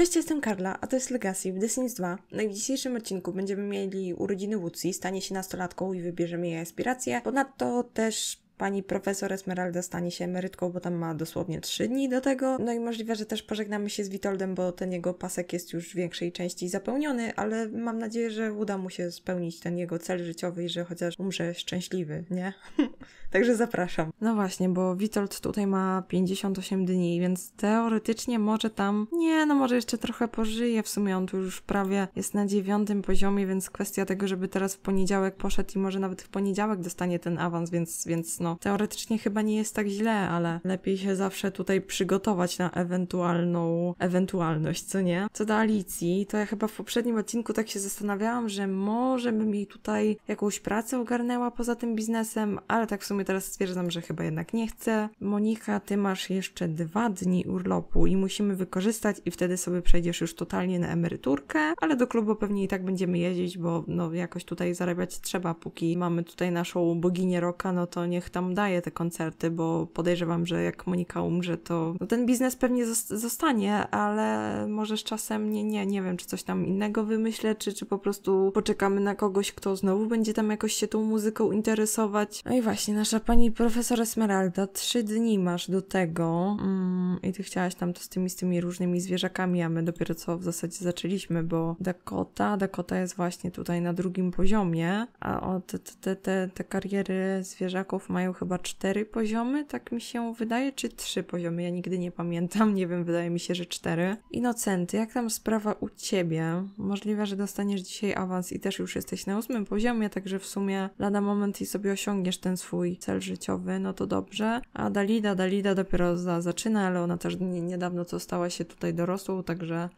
Cześć, jestem Karla, a to jest Legacy w The Sims 2. Na dzisiejszym odcinku będziemy mieli urodziny Woodsy, stanie się nastolatką i wybierzemy jej aspiracje. Ponadto też pani profesor Esmeralda stanie się emerytką, bo tam ma dosłownie trzy dni do tego. No i możliwe, że też pożegnamy się z Witoldem, bo ten jego pasek jest już w większej części zapełniony, ale mam nadzieję, że uda mu się spełnić ten jego cel życiowy i że chociaż umrze szczęśliwy, nie? Także zapraszam. No właśnie, bo Witold tutaj ma 58 dni, więc teoretycznie może tam, nie, no może jeszcze trochę pożyje, w sumie on tu już prawie jest na dziewiątym poziomie, więc kwestia tego, żeby teraz w poniedziałek poszedł i może nawet w poniedziałek dostanie ten awans, więc, więc no no teoretycznie chyba nie jest tak źle, ale lepiej się zawsze tutaj przygotować na ewentualną ewentualność, co nie? Co do Alicji, to ja chyba w poprzednim odcinku tak się zastanawiałam, że może bym jej tutaj jakąś pracę ogarnęła poza tym biznesem, ale tak w sumie teraz stwierdzam, że chyba jednak nie chcę. Monika, ty masz jeszcze dwa dni urlopu i musimy wykorzystać i wtedy sobie przejdziesz już totalnie na emeryturkę, ale do klubu pewnie i tak będziemy jeździć, bo no jakoś tutaj zarabiać trzeba, póki mamy tutaj naszą boginię roka, no to niech tam tam daje te koncerty, bo podejrzewam, że jak Monika umrze, to no ten biznes pewnie zostanie, ale może z czasem nie, nie, nie wiem, czy coś tam innego wymyślę, czy, czy po prostu poczekamy na kogoś, kto znowu będzie tam jakoś się tą muzyką interesować. No i właśnie, nasza pani profesor Esmeralda, trzy dni masz do tego mm, i ty chciałaś tam to z tymi, z tymi różnymi zwierzakami, a my dopiero co w zasadzie zaczęliśmy, bo Dakota, Dakota jest właśnie tutaj na drugim poziomie, a od te, te, te, te kariery zwierzaków mają mają chyba cztery poziomy, tak mi się wydaje, czy trzy poziomy, ja nigdy nie pamiętam, nie wiem, wydaje mi się, że cztery. Inocenty, jak tam sprawa u Ciebie? Możliwe, że dostaniesz dzisiaj awans i też już jesteś na ósmym poziomie, także w sumie lada moment i sobie osiągniesz ten swój cel życiowy, no to dobrze. A Dalida, Dalida dopiero za, zaczyna, ale ona też niedawno co stała się tutaj dorosłą, także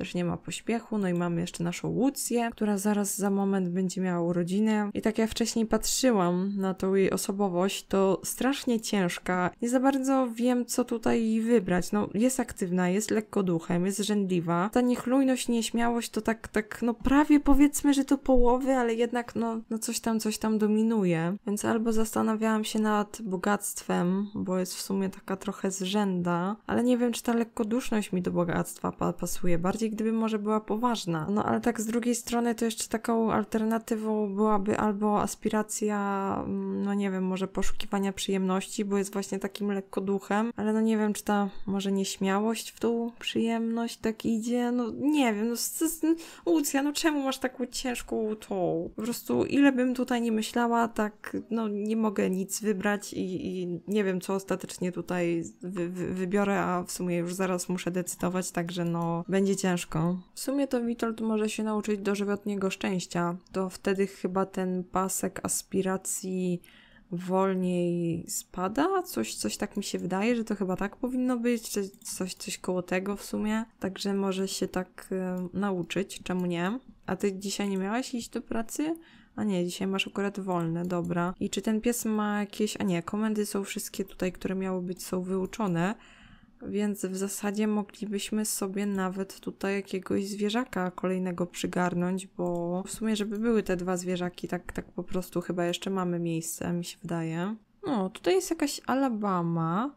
też nie ma pośpiechu. No i mamy jeszcze naszą Łucję, która zaraz za moment będzie miała urodzinę. I tak jak wcześniej patrzyłam na tą jej osobowość, to strasznie ciężka. Nie za bardzo wiem, co tutaj wybrać. No, jest aktywna, jest lekko duchem, jest rzędliwa. Ta niechlujność, nieśmiałość to tak, tak, no prawie powiedzmy, że to połowy, ale jednak no, no coś tam, coś tam dominuje. Więc albo zastanawiałam się nad bogactwem, bo jest w sumie taka trochę zrzęda, ale nie wiem, czy ta lekkoduszność mi do bogactwa pasuje. Bardziej gdyby może była poważna. No ale tak z drugiej strony to jeszcze taką alternatywą byłaby albo aspiracja, mm, no nie wiem, może poszukiwania przyjemności, bo jest właśnie takim lekko duchem, ale no nie wiem, czy ta może nieśmiałość w tą przyjemność tak idzie, no nie wiem, no Lucja, no czemu masz taką ciężką tą? Po prostu ile bym tutaj nie myślała, tak no nie mogę nic wybrać i, i nie wiem, co ostatecznie tutaj wy, wy, wybiorę, a w sumie już zaraz muszę decydować, także no będzie ciężko ciężko. W sumie to Witold może się nauczyć dożywotniego szczęścia. To wtedy chyba ten pasek aspiracji wolniej spada, coś, coś tak mi się wydaje, że to chyba tak powinno być, czy coś, coś koło tego w sumie. Także może się tak y, nauczyć, czemu nie? A ty dzisiaj nie miałaś iść do pracy? A nie, dzisiaj masz akurat wolne, dobra. I czy ten pies ma jakieś. A nie, komendy są wszystkie tutaj, które miały być, są wyuczone. Więc w zasadzie moglibyśmy sobie nawet tutaj jakiegoś zwierzaka kolejnego przygarnąć, bo w sumie, żeby były te dwa zwierzaki, tak, tak po prostu chyba jeszcze mamy miejsce, mi się wydaje. No, tutaj jest jakaś Alabama,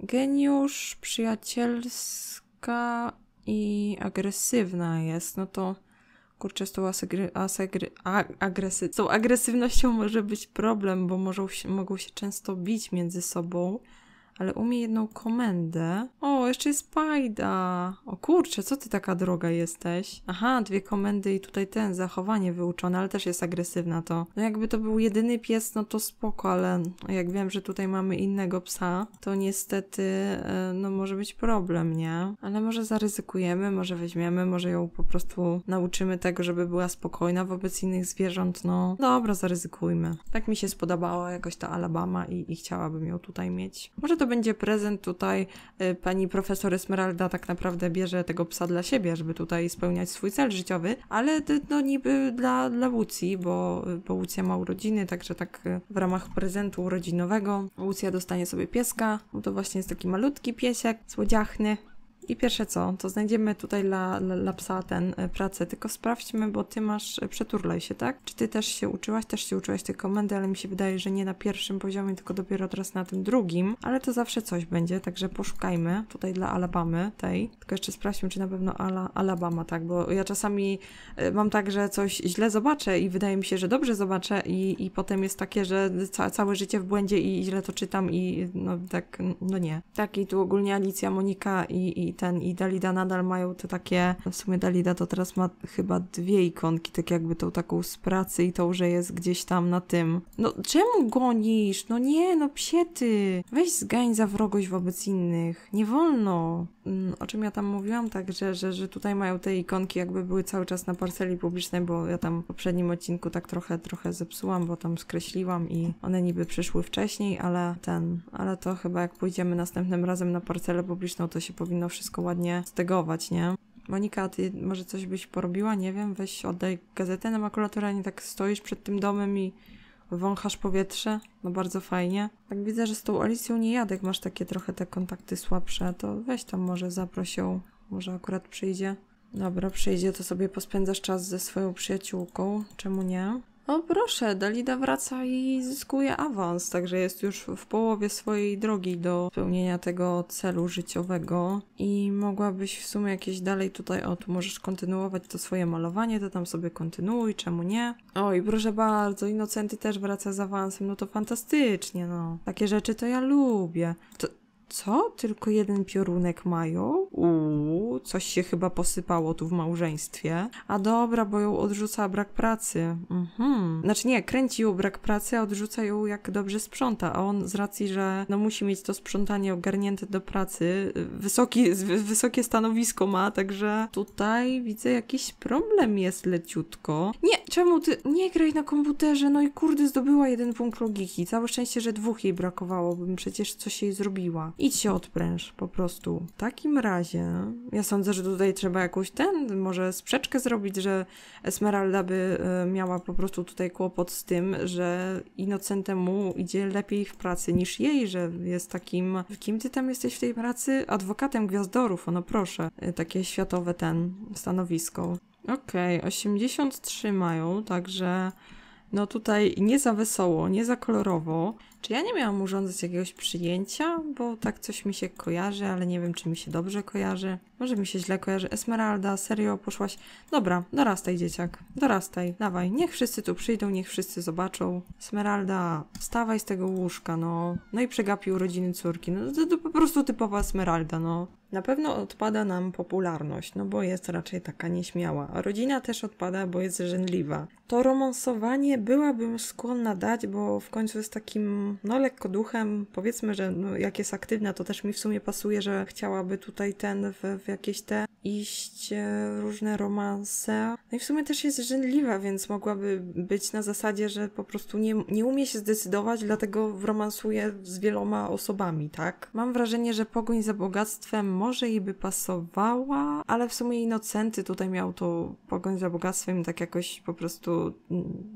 geniusz, przyjacielska i agresywna jest. No to kurczę, z tą, asegry, asegry, a, agresy, z tą agresywnością może być problem, bo może, mogą się często bić między sobą ale umie jedną komendę. O, jeszcze jest pajda. O kurczę, co ty taka droga jesteś? Aha, dwie komendy i tutaj ten, zachowanie wyuczone, ale też jest agresywna to. No jakby to był jedyny pies, no to spoko, ale jak wiem, że tutaj mamy innego psa, to niestety, e, no może być problem, nie? Ale może zaryzykujemy, może weźmiemy, może ją po prostu nauczymy tego, żeby była spokojna wobec innych zwierząt, no dobra, zaryzykujmy. Tak mi się spodobała jakoś ta Alabama i, i chciałabym ją tutaj mieć. Może to będzie prezent tutaj. Y, pani profesor Esmeralda tak naprawdę bierze tego psa dla siebie, żeby tutaj spełniać swój cel życiowy, ale no niby dla, dla Łucji, bo, y, bo Łucja ma urodziny, także tak y, w ramach prezentu urodzinowego Łucja dostanie sobie pieska. No to właśnie jest taki malutki piesek, słodziachny, i pierwsze co, to znajdziemy tutaj dla, dla psa ten e, pracę, tylko sprawdźmy, bo ty masz e, przeturlaj się, tak? Czy ty też się uczyłaś? Też się uczyłaś tej komendy, ale mi się wydaje, że nie na pierwszym poziomie, tylko dopiero teraz na tym drugim, ale to zawsze coś będzie, także poszukajmy tutaj dla Alabamy tej, tylko jeszcze sprawdźmy, czy na pewno Ala, Alabama, tak? Bo ja czasami e, mam tak, że coś źle zobaczę i wydaje mi się, że dobrze zobaczę i, i potem jest takie, że ca całe życie w błędzie i źle to czytam i no tak, no nie. Tak i tu ogólnie Alicja, Monika i, i ten i Dalida nadal mają te takie, w sumie Dalida to teraz ma chyba dwie ikonki, tak jakby tą taką z pracy i tą, że jest gdzieś tam na tym. No czemu gonisz? No nie, no psiety! Weź zgań za wrogość wobec innych. Nie wolno. Mm, o czym ja tam mówiłam, także, że, że tutaj mają te ikonki jakby były cały czas na parceli publicznej, bo ja tam w poprzednim odcinku tak trochę, trochę zepsułam, bo tam skreśliłam i one niby przyszły wcześniej, ale ten, ale to chyba jak pójdziemy następnym razem na parcelę publiczną, to się powinno wszystko wszystko ładnie stegować, nie? Monika, ty może coś byś porobiła? Nie wiem, weź oddaj gazetę na makulaturę, nie tak stoisz przed tym domem i wąchasz powietrze. No bardzo fajnie. Tak widzę, że z tą Alicją nie jadek masz takie trochę te kontakty słabsze, to weź tam może zaproś ją, może akurat przyjdzie. Dobra, przyjdzie, to sobie pospędzasz czas ze swoją przyjaciółką, czemu nie? O proszę, Dalida wraca i zyskuje awans, także jest już w połowie swojej drogi do spełnienia tego celu życiowego i mogłabyś w sumie jakieś dalej tutaj, o tu możesz kontynuować to swoje malowanie, to tam sobie kontynuuj, czemu nie? O i proszę bardzo, Inocenty też wraca z awansem, no to fantastycznie, no. Takie rzeczy to ja lubię. To, co? Tylko jeden piorunek mają? Uuu, coś się chyba posypało tu w małżeństwie. A dobra, bo ją odrzuca brak pracy. Mhm. Znaczy nie, kręci ją brak pracy, a odrzuca ją jak dobrze sprząta, a on z racji, że no musi mieć to sprzątanie ogarnięte do pracy, y, wysoki, wysokie stanowisko ma, także tutaj widzę jakiś problem jest leciutko. Nie, Czemu ty? Nie graj na komputerze, no i kurde, zdobyła jeden punkt logiki. Całe szczęście, że dwóch jej brakowało, bym przecież coś jej zrobiła. Idź się odpręż, po prostu. W takim razie, ja sądzę, że tutaj trzeba jakąś ten, może sprzeczkę zrobić, że Esmeralda by e, miała po prostu tutaj kłopot z tym, że Innocentemu idzie lepiej w pracy niż jej, że jest takim... Kim ty tam jesteś w tej pracy? Adwokatem Gwiazdorów, ono proszę. E, takie światowe ten stanowisko. Okej, okay, 83 mają, także no tutaj nie za wesoło, nie za kolorowo. Czy ja nie miałam urządzać jakiegoś przyjęcia? Bo tak coś mi się kojarzy, ale nie wiem, czy mi się dobrze kojarzy. Może mi się źle kojarzy. Esmeralda, serio, poszłaś? Dobra, dorastaj dzieciak, dorastaj, dawaj. Niech wszyscy tu przyjdą, niech wszyscy zobaczą. Esmeralda, wstawaj z tego łóżka, no. No i przegapił rodziny córki. No to, to po prostu typowa Esmeralda, no. Na pewno odpada nam popularność, no bo jest raczej taka nieśmiała. Rodzina też odpada, bo jest żenliwa to romansowanie byłabym skłonna dać, bo w końcu jest takim, no lekko duchem, powiedzmy, że no, jak jest aktywna, to też mi w sumie pasuje, że chciałaby tutaj ten w, w jakieś te iść e, różne romanse. No i w sumie też jest żenliwa, więc mogłaby być na zasadzie, że po prostu nie, nie umie się zdecydować, dlatego romansuje z wieloma osobami, tak? Mam wrażenie, że pogoń za bogactwem może jej by pasowała, ale w sumie inocenty tutaj miał to pogoń za bogactwem tak jakoś po prostu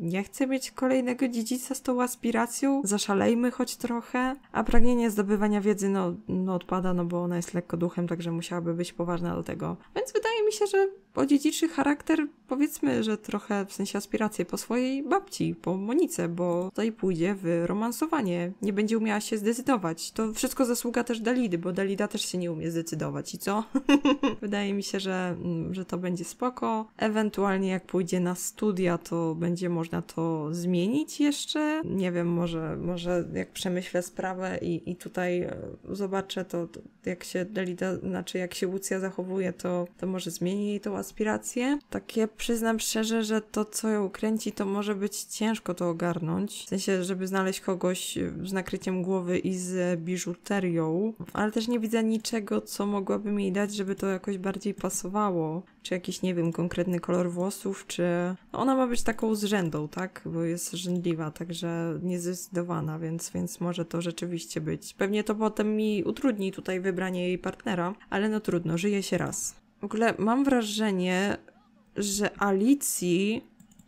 nie chcę mieć kolejnego dziedzica z tą aspiracją, zaszalejmy choć trochę, a pragnienie zdobywania wiedzy no, no odpada, no bo ona jest lekko duchem, także musiałaby być poważna do tego. Więc wydaje mi się, że bo dziedziczy charakter, powiedzmy, że trochę w sensie aspiracje po swojej babci, po Monice, bo tutaj pójdzie w romansowanie. Nie będzie umiała się zdecydować. To wszystko zasługa też Dalidy, bo Dalida też się nie umie zdecydować. I co? Wydaje mi się, że, mm, że to będzie spoko. Ewentualnie jak pójdzie na studia, to będzie można to zmienić jeszcze. Nie wiem, może, może jak przemyślę sprawę i, i tutaj e, zobaczę, to, to jak się Delida, znaczy jak się Lucja zachowuje, to, to może zmieni jej tą aspirację. Takie przyznam szczerze, że to co ją kręci, to może być ciężko to ogarnąć. W sensie, żeby znaleźć kogoś e, z nakryciem głowy i z biżuterią, ale też nie widzę niczego, co mogłabym jej dać, żeby to jakoś bardziej pasowało. Czy jakiś, nie wiem, konkretny kolor włosów, czy... No ona ma być taką zrzędą, tak? Bo jest rzędliwa, także niezdecydowana, więc, więc może to rzeczywiście być. Pewnie to potem mi utrudni tutaj wybrać wybranie jej partnera, ale no trudno, żyje się raz. W ogóle mam wrażenie, że Alicji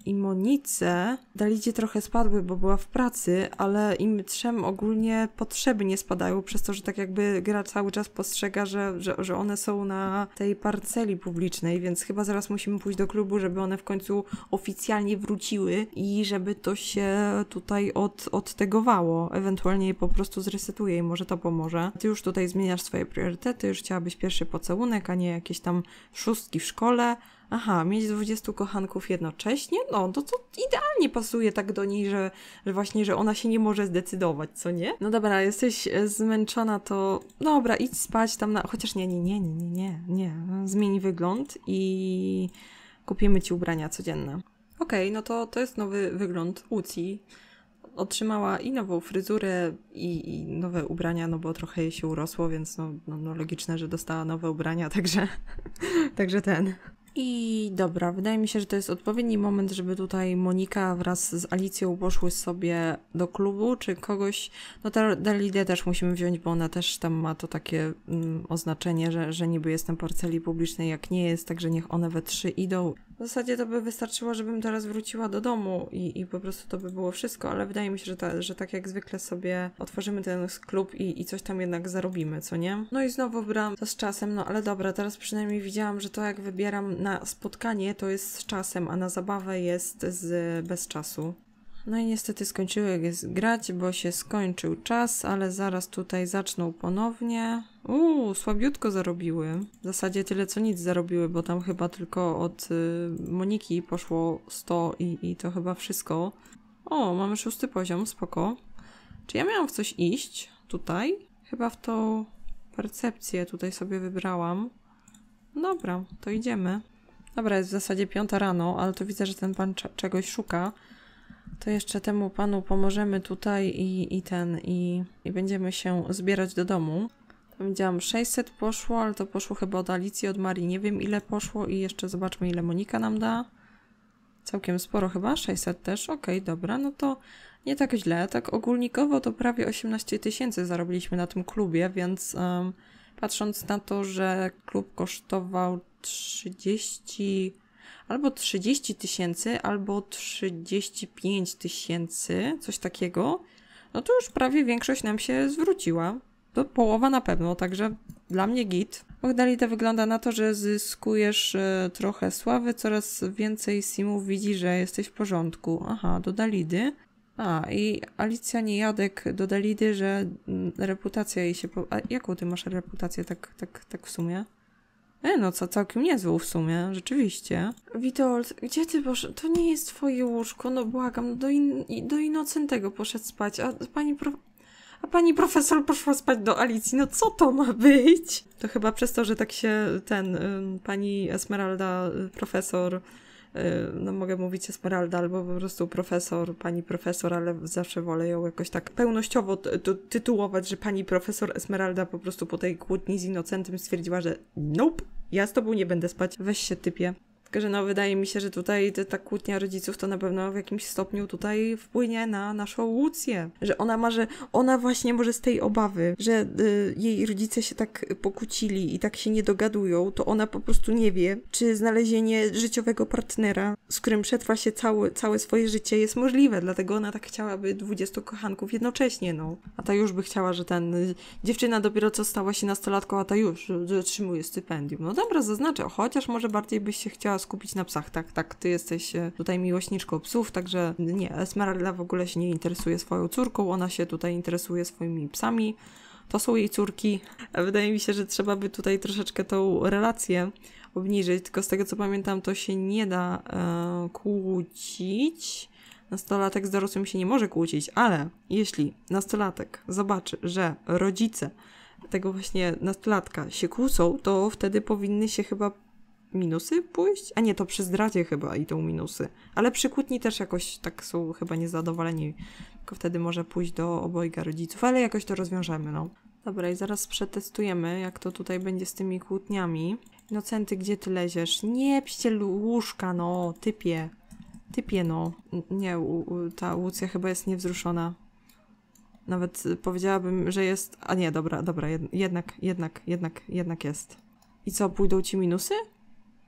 i Monice Dalidzie trochę spadły, bo była w pracy, ale im trzem ogólnie potrzeby nie spadają, przez to, że tak jakby gra cały czas postrzega, że, że, że one są na tej parceli publicznej, więc chyba zaraz musimy pójść do klubu, żeby one w końcu oficjalnie wróciły i żeby to się tutaj od, odtegowało. Ewentualnie je po prostu zresetuję i może to pomoże. Ty już tutaj zmieniasz swoje priorytety, już chciałabyś pierwszy pocałunek, a nie jakieś tam szóstki w szkole. Aha, mieć 20 kochanków jednocześnie? No, no to co idealnie pasuje tak do niej, że, że właśnie, że ona się nie może zdecydować, co nie? No dobra, jesteś e, zmęczona, to dobra, idź spać tam na... Chociaż nie, nie, nie, nie, nie, nie, nie. zmień wygląd i kupimy ci ubrania codzienne. Okej, okay, no to to jest nowy wygląd Uci. Otrzymała i nową fryzurę, i, i, nowe ubrania, no bo trochę jej się urosło, więc no, no, no logiczne, że dostała nowe ubrania, także, także ten. I dobra, wydaje mi się, że to jest odpowiedni moment, żeby tutaj Monika wraz z Alicją poszły sobie do klubu, czy kogoś. No Dalidę też musimy wziąć, bo ona też tam ma to takie mm, oznaczenie, że, że niby jestem parceli publicznej, jak nie jest, także niech one we trzy idą. W zasadzie to by wystarczyło, żebym teraz wróciła do domu i, i po prostu to by było wszystko, ale wydaje mi się, że, ta, że tak jak zwykle sobie otworzymy ten klub i, i coś tam jednak zarobimy, co nie? No i znowu bram to z czasem, no ale dobra, teraz przynajmniej widziałam, że to jak wybieram na spotkanie to jest z czasem, a na zabawę jest z, bez czasu. No i niestety skończyły grać, bo się skończył czas, ale zaraz tutaj zaczną ponownie. Uuu, słabiutko zarobiły. W zasadzie tyle co nic zarobiły, bo tam chyba tylko od y, Moniki poszło 100 i, i to chyba wszystko. O, mamy szósty poziom, spoko. Czy ja miałam w coś iść tutaj? Chyba w tą percepcję tutaj sobie wybrałam. Dobra, to idziemy. Dobra, jest w zasadzie piąta rano, ale to widzę, że ten pan czegoś szuka. To jeszcze temu panu pomożemy tutaj i, i ten, i, i będziemy się zbierać do domu. Tam widziałam 600 poszło, ale to poszło chyba od Alicji, od Marii. Nie wiem ile poszło i jeszcze zobaczmy ile Monika nam da. Całkiem sporo chyba, 600 też, okej, okay, dobra, no to nie tak źle. Tak ogólnikowo to prawie 18 tysięcy zarobiliśmy na tym klubie, więc um, patrząc na to, że klub kosztował 30 albo 30 tysięcy, albo 35 tysięcy, coś takiego, no to już prawie większość nam się zwróciła to połowa na pewno, także dla mnie git. Magdalita wygląda na to, że zyskujesz e, trochę sławy, coraz więcej simów widzi, że jesteś w porządku. Aha, do Dalidy. A, i Alicja Niejadek do Dalidy, że mm, reputacja jej się... Po... A jaką ty masz reputację tak, tak, tak w sumie? E, no co, całkiem niezłą w sumie, rzeczywiście. Witold, gdzie ty poszedł? To nie jest twoje łóżko, no błagam, do, in do Inocentego poszedł spać, a pani... Pro a pani profesor poszła spać do Alicji. No co to ma być? To chyba przez to, że tak się ten, pani Esmeralda, y, profesor, y, no mogę mówić Esmeralda albo po prostu profesor, pani profesor, ale zawsze wolę ją jakoś tak pełnościowo tytułować, że pani profesor Esmeralda po prostu po tej kłótni z Innocentem stwierdziła, że nope, ja z tobą nie będę spać, weź się typie że no wydaje mi się, że tutaj ta kłótnia rodziców to na pewno w jakimś stopniu tutaj wpłynie na naszą Łucję. Że ona ma, że ona właśnie może z tej obawy, że y, jej rodzice się tak pokłócili i tak się nie dogadują, to ona po prostu nie wie, czy znalezienie życiowego partnera, z którym przetrwa się całe, całe swoje życie jest możliwe, dlatego ona tak chciałaby 20 kochanków jednocześnie, no. A ta już by chciała, że ten... Y, dziewczyna dopiero co stała się nastolatką, a ta już y, otrzymuje stypendium. No dobra, zaznaczę, chociaż może bardziej byś się chciała skupić na psach, tak, tak, ty jesteś e, tutaj miłośniczką psów, także nie, Esmeralda w ogóle się nie interesuje swoją córką, ona się tutaj interesuje swoimi psami, to są jej córki. Wydaje mi się, że trzeba by tutaj troszeczkę tą relację obniżyć, tylko z tego co pamiętam, to się nie da e, kłócić. Nastolatek z dorosłym się nie może kłócić, ale jeśli nastolatek zobaczy, że rodzice tego właśnie nastolatka się kłócą, to wtedy powinny się chyba minusy pójść? A nie, to przy zdradzie chyba idą minusy. Ale przy kłótni też jakoś tak są chyba niezadowoleni. Tylko wtedy może pójść do obojga rodziców, ale jakoś to rozwiążemy, no. Dobra, i zaraz przetestujemy, jak to tutaj będzie z tymi kłótniami. inocenty gdzie ty leziesz? Nie pście łóżka, no, typie. Typie, no. Nie, ta Łucja chyba jest niewzruszona. Nawet powiedziałabym, że jest... A nie, dobra, dobra, jednak, jednak, jednak, jednak jest. I co, pójdą ci minusy?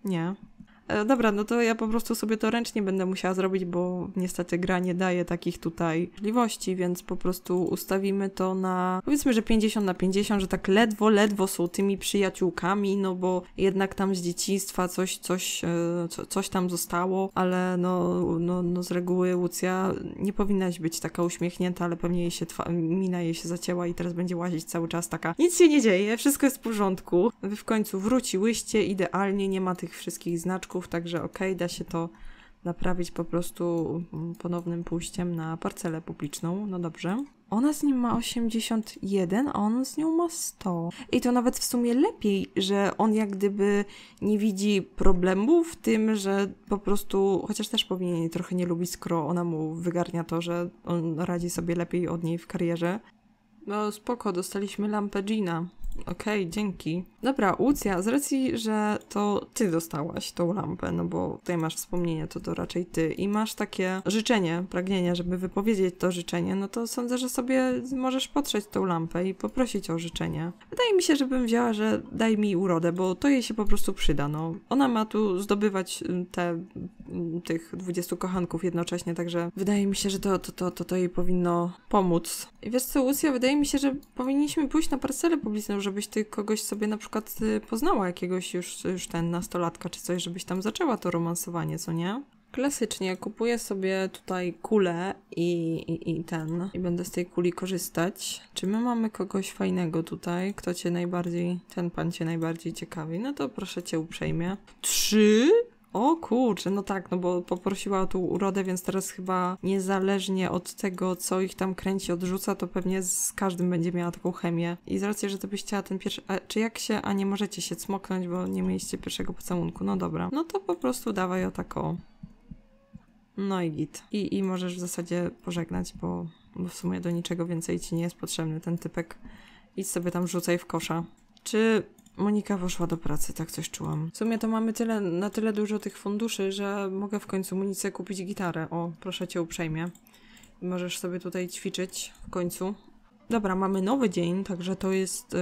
Yeah E, dobra, no to ja po prostu sobie to ręcznie będę musiała zrobić, bo niestety gra nie daje takich tutaj możliwości, więc po prostu ustawimy to na powiedzmy, że 50 na 50, że tak ledwo, ledwo są tymi przyjaciółkami, no bo jednak tam z dzieciństwa coś, coś, e, co, coś tam zostało, ale no, no, no z reguły Lucja nie powinnaś być taka uśmiechnięta, ale pewnie jej się twa- mina jej się zacięła i teraz będzie łazić cały czas taka nic się nie dzieje, wszystko jest w porządku. Wy w końcu wróciłyście, idealnie, nie ma tych wszystkich znaczków także ok, da się to naprawić po prostu mm, ponownym pójściem na parcelę publiczną. No dobrze. Ona z nim ma 81, a on z nią ma 100. I to nawet w sumie lepiej, że on jak gdyby nie widzi problemu w tym, że po prostu, chociaż też powinien trochę nie lubić, skoro ona mu wygarnia to, że on radzi sobie lepiej od niej w karierze. No spoko, dostaliśmy lampę Gina. Okej, okay, dzięki. Dobra, Ucja, z racji, że to ty dostałaś tą lampę, no bo tutaj masz wspomnienie, to to raczej ty i masz takie życzenie, pragnienie, żeby wypowiedzieć to życzenie, no to sądzę, że sobie możesz potrzeć tą lampę i poprosić o życzenie. Wydaje mi się, żebym wzięła, że daj mi urodę, bo to jej się po prostu przyda, no. Ona ma tu zdobywać y, te Mm, tych 20 kochanków jednocześnie, także wydaje mi się, że to, to, to, to, to jej powinno pomóc. I wiesz co, Lucia? wydaje mi się, że powinniśmy pójść na parcelę publiczną, żebyś ty kogoś sobie na przykład y, poznała, jakiegoś już, już ten nastolatka czy coś, żebyś tam zaczęła to romansowanie, co nie? klasycznie kupuję sobie tutaj kulę i, i, i, ten, i będę z tej kuli korzystać. Czy my mamy kogoś fajnego tutaj? Kto cię najbardziej, ten pan cię najbardziej ciekawi? No to proszę cię uprzejmie. Trzy? O kurczę, no tak, no bo poprosiła o tu urodę, więc teraz chyba niezależnie od tego, co ich tam kręci, odrzuca, to pewnie z każdym będzie miała taką chemię. I z racji, że to byś chciała ten pierwszy... A, czy jak się... A nie możecie się cmoknąć, bo nie mieliście pierwszego pocałunku. No dobra. No to po prostu dawaj o taką. No i git. I, i możesz w zasadzie pożegnać, bo, bo w sumie do niczego więcej ci nie jest potrzebny ten typek. Idź sobie tam rzucaj w kosza. Czy Monika poszła do pracy, tak coś czułam. W sumie to mamy tyle, na tyle dużo tych funduszy, że mogę w końcu Monice kupić gitarę. O, proszę cię uprzejmie. Możesz sobie tutaj ćwiczyć w końcu. Dobra, mamy nowy dzień, także to jest y,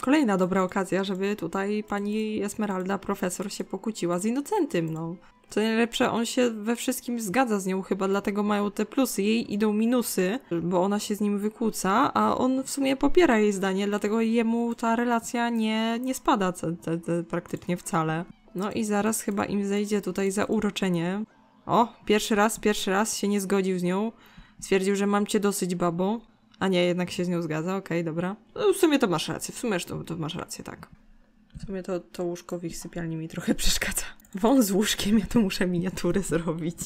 kolejna dobra okazja, żeby tutaj pani Esmeralda, profesor, się pokłóciła z Innocentym, no. Co najlepsze, on się we wszystkim zgadza z nią chyba, dlatego mają te plusy. Jej idą minusy, bo ona się z nim wykłóca, a on w sumie popiera jej zdanie, dlatego jemu ta relacja nie, nie spada te, te, te praktycznie wcale. No i zaraz chyba im zejdzie tutaj zauroczenie. O, pierwszy raz, pierwszy raz się nie zgodził z nią. Stwierdził, że mam cię dosyć babą. A nie, jednak się z nią zgadza, okej, okay, dobra. No, w sumie to masz rację, w sumie to, to masz rację, tak. W sumie to, to łóżko w ich sypialni mi trochę przeszkadza. Wąs z łóżkiem, ja tu muszę miniatury zrobić.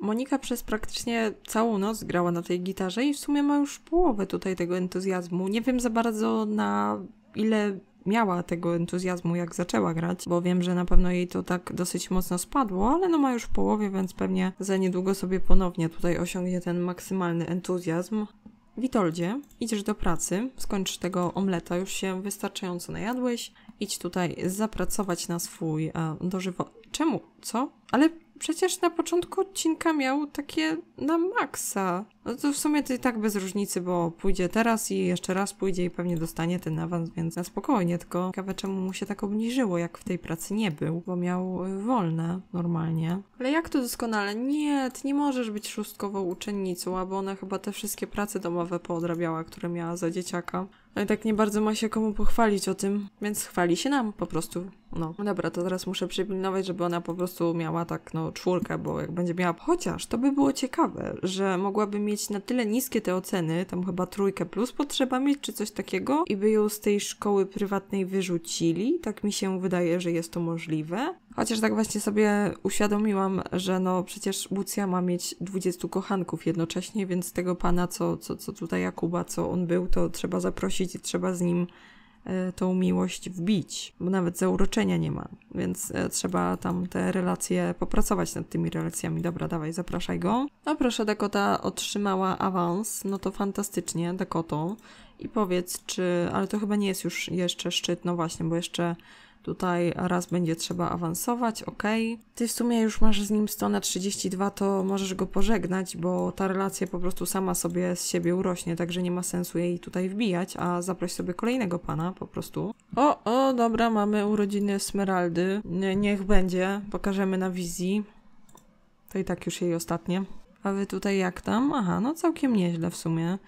Monika przez praktycznie całą noc grała na tej gitarze i w sumie ma już połowę tutaj tego entuzjazmu. Nie wiem za bardzo na ile miała tego entuzjazmu, jak zaczęła grać, bo wiem, że na pewno jej to tak dosyć mocno spadło, ale no ma już połowę więc pewnie za niedługo sobie ponownie tutaj osiągnie ten maksymalny entuzjazm. Witoldzie, idziesz do pracy, skończ tego omleta, już się wystarczająco najadłeś, idź tutaj zapracować na swój e, dożywo... Czemu? Co? Ale przecież na początku odcinka miał takie na maksa. No to w sumie to i tak bez różnicy, bo pójdzie teraz i jeszcze raz pójdzie i pewnie dostanie ten awans, więc na spokojnie, tylko ciekawe czemu mu się tak obniżyło, jak w tej pracy nie był, bo miał y, wolne normalnie. Ale jak to doskonale? Nie, ty nie możesz być szóstkową uczennicą, albo ona chyba te wszystkie prace domowe poodrabiała, które miała za dzieciaka. Ale no tak nie bardzo ma się komu pochwalić o tym, więc chwali się nam po prostu. No. no dobra, to teraz muszę przypilnować, żeby ona po prostu miała tak, no, czwórkę, bo jak będzie miała. Chociaż to by było ciekawe, że mogłaby mieć na tyle niskie te oceny, tam chyba trójkę plus potrzeba mieć, czy coś takiego, i by ją z tej szkoły prywatnej wyrzucili. Tak mi się wydaje, że jest to możliwe. Chociaż tak właśnie sobie uświadomiłam, że no przecież Lucja ma mieć 20 kochanków jednocześnie, więc tego pana, co, co, co tutaj Jakuba, co on był, to trzeba zaprosić i trzeba z nim E, tą miłość wbić, bo nawet zauroczenia nie ma, więc e, trzeba tam te relacje popracować nad tymi relacjami. Dobra, dawaj, zapraszaj go. A no proszę, Dakota otrzymała awans, no to fantastycznie, Dakoto. I powiedz, czy, ale to chyba nie jest już jeszcze szczyt, no właśnie, bo jeszcze Tutaj raz będzie trzeba awansować, ok. Ty w sumie już masz z nim 100 na 32, to możesz go pożegnać, bo ta relacja po prostu sama sobie z siebie urośnie, także nie ma sensu jej tutaj wbijać, a zaproś sobie kolejnego pana po prostu. O, o, dobra, mamy urodziny Smeraldy. Niech będzie, pokażemy na wizji. To i tak już jej ostatnie. A wy tutaj jak tam? Aha, no całkiem nieźle w sumie.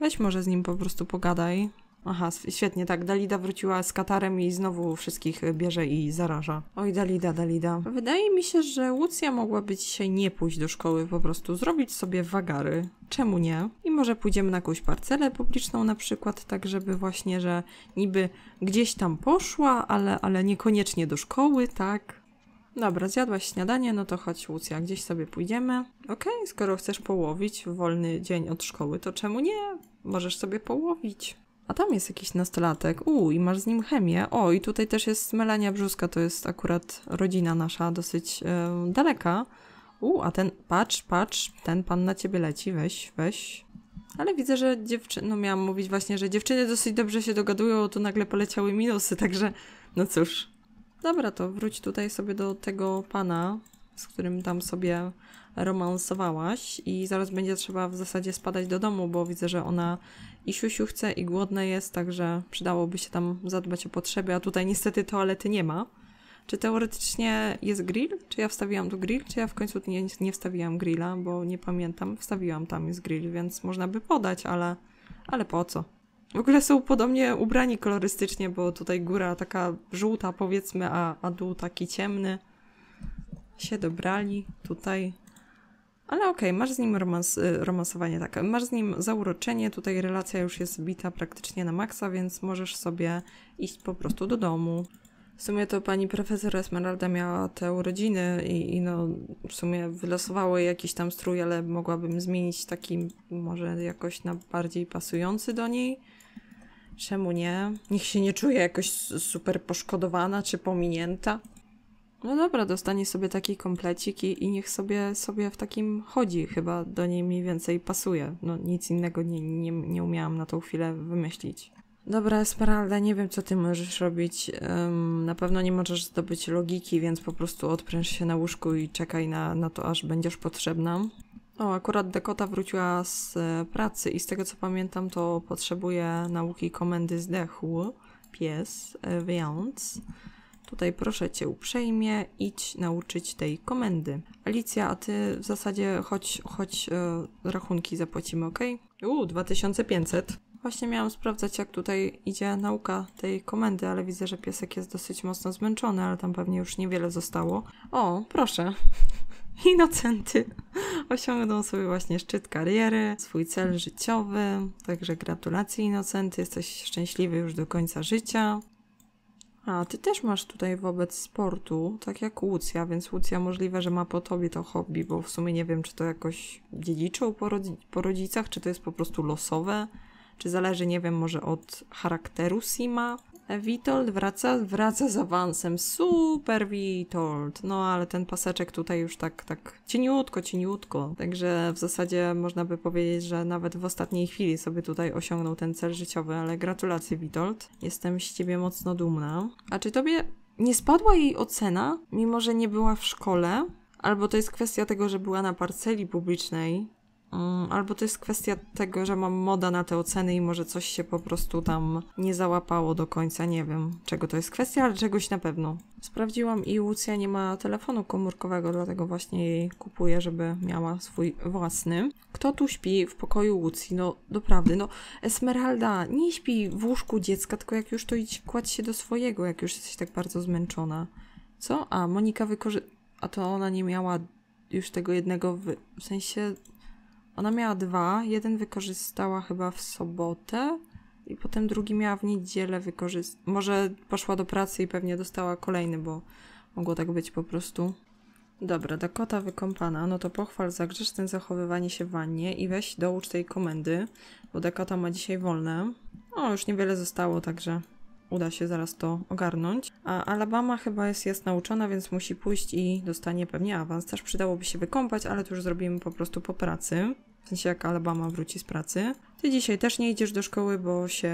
Weź może z nim po prostu pogadaj. Aha, świetnie, tak. Dalida wróciła z Katarem i znowu wszystkich y, bierze i zaraża. Oj, Dalida, Dalida. Wydaje mi się, że Lucja mogłaby dzisiaj nie pójść do szkoły, po prostu zrobić sobie wagary. Czemu nie? I może pójdziemy na jakąś parcelę publiczną na przykład, tak żeby właśnie, że niby gdzieś tam poszła, ale, ale niekoniecznie do szkoły, tak? Dobra, zjadłaś śniadanie, no to chodź Lucja, gdzieś sobie pójdziemy. Okej, okay, skoro chcesz połowić wolny dzień od szkoły, to czemu nie? Możesz sobie połowić. A tam jest jakiś nastolatek. U, i masz z nim chemię. O, i tutaj też jest Melania Brzuska, to jest akurat rodzina nasza, dosyć yy, daleka. U, a ten, patrz, patrz, ten pan na ciebie leci, weź, weź. Ale widzę, że dziewczyny, no miałam mówić właśnie, że dziewczyny dosyć dobrze się dogadują, tu nagle poleciały minusy, także no cóż. Dobra, to wróć tutaj sobie do tego pana, z którym tam sobie romansowałaś i zaraz będzie trzeba w zasadzie spadać do domu, bo widzę, że ona i siusiu chce i głodna jest, także przydałoby się tam zadbać o potrzeby, a tutaj niestety toalety nie ma. Czy teoretycznie jest grill? Czy ja wstawiłam tu grill? Czy ja w końcu nie, nie wstawiłam grilla, bo nie pamiętam. Wstawiłam tam jest grill, więc można by podać, ale, ale po co? W ogóle są podobnie ubrani kolorystycznie, bo tutaj góra taka żółta powiedzmy, a, a dół taki ciemny. Się dobrali tutaj ale okej, okay, masz z nim romans, y, romansowanie, tak. Masz z nim zauroczenie, tutaj relacja już jest bita praktycznie na maksa, więc możesz sobie iść po prostu do domu. W sumie to pani profesor Esmeralda miała te urodziny i, i no w sumie wylosowały jakiś tam strój, ale mogłabym zmienić taki może jakoś na bardziej pasujący do niej. Czemu nie? Niech się nie czuje jakoś super poszkodowana czy pominięta. No dobra, dostanie sobie taki komplecik i, i niech sobie, sobie w takim chodzi. Chyba do niej mniej więcej pasuje. No nic innego nie, nie, nie umiałam na tą chwilę wymyślić. Dobra, Esmeralda, nie wiem, co ty możesz robić. Um, na pewno nie możesz zdobyć logiki, więc po prostu odpręż się na łóżku i czekaj na, na to, aż będziesz potrzebna. O, akurat Dakota wróciła z e, pracy i z tego, co pamiętam, to potrzebuje nauki komendy zdechu, pies, e, wyjąc. Tutaj proszę cię uprzejmie, idź nauczyć tej komendy. Alicja, a ty w zasadzie choć, choć e, rachunki zapłacimy, ok? Uuu, 2500. Właśnie miałam sprawdzać, jak tutaj idzie nauka tej komendy, ale widzę, że piesek jest dosyć mocno zmęczony, ale tam pewnie już niewiele zostało. O, proszę. Inocenty osiągnął sobie właśnie szczyt kariery, swój cel życiowy, także gratulacje Inocenty, jesteś szczęśliwy już do końca życia. A, ty też masz tutaj wobec sportu, tak jak Łucja, więc Łucja możliwe, że ma po tobie to hobby, bo w sumie nie wiem, czy to jakoś dziedziczą po, rodzi po rodzicach, czy to jest po prostu losowe, czy zależy, nie wiem, może od charakteru Sima. Witold wraca, wraca z awansem. Super Witold! No ale ten paseczek tutaj już tak, tak cieniutko, cieniutko. Także w zasadzie można by powiedzieć, że nawet w ostatniej chwili sobie tutaj osiągnął ten cel życiowy, ale gratulacje Witold. Jestem z ciebie mocno dumna. A czy tobie nie spadła jej ocena, mimo że nie była w szkole? Albo to jest kwestia tego, że była na parceli publicznej, Mm, albo to jest kwestia tego, że mam moda na te oceny i może coś się po prostu tam nie załapało do końca. Nie wiem, czego to jest kwestia, ale czegoś na pewno. Sprawdziłam i Lucja nie ma telefonu komórkowego, dlatego właśnie jej kupuję, żeby miała swój własny. Kto tu śpi w pokoju Lucji? No doprawdy, no Esmeralda, nie śpi w łóżku dziecka, tylko jak już to idź kładź się do swojego, jak już jesteś tak bardzo zmęczona. Co? A, Monika wykorzy... A to ona nie miała już tego jednego, w, w sensie ona miała dwa. Jeden wykorzystała chyba w sobotę i potem drugi miała w niedzielę wykorzystać. Może poszła do pracy i pewnie dostała kolejny, bo mogło tak być po prostu. Dobra, Dakota wykąpana, no to pochwal za grzeczne zachowywanie się w wannie i weź doucz tej komendy, bo Dakota ma dzisiaj wolne. O, już niewiele zostało, także uda się zaraz to ogarnąć. A Alabama chyba jest, jest nauczona, więc musi pójść i dostanie pewnie awans. Też przydałoby się wykąpać, ale to już zrobimy po prostu po pracy. W sensie jak Alabama wróci z pracy. Ty dzisiaj też nie idziesz do szkoły, bo się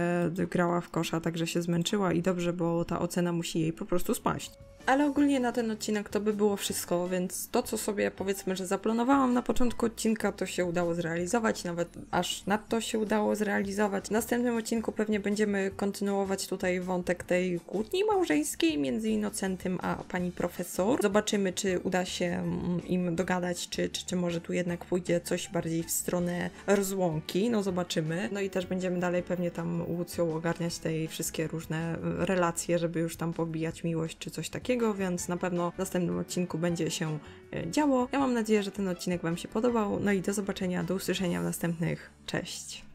grała w kosza, także się zmęczyła i dobrze, bo ta ocena musi jej po prostu spaść. Ale ogólnie na ten odcinek to by było wszystko, więc to co sobie powiedzmy, że zaplanowałam na początku odcinka, to się udało zrealizować, nawet aż nadto się udało zrealizować. W następnym odcinku pewnie będziemy kontynuować tutaj wątek tej kłótni małżeńskiej między Innocentem a pani profesor. Zobaczymy, czy uda się mm, im dogadać, czy, czy, czy może tu jednak pójdzie coś bardziej w stronę rozłąki, no zobaczymy. No i też będziemy dalej pewnie tam Łucją ogarniać te wszystkie różne mm, relacje, żeby już tam pobijać miłość czy coś takiego więc na pewno w następnym odcinku będzie się e, działo. Ja mam nadzieję, że ten odcinek Wam się podobał. No i do zobaczenia, do usłyszenia w następnych. Cześć!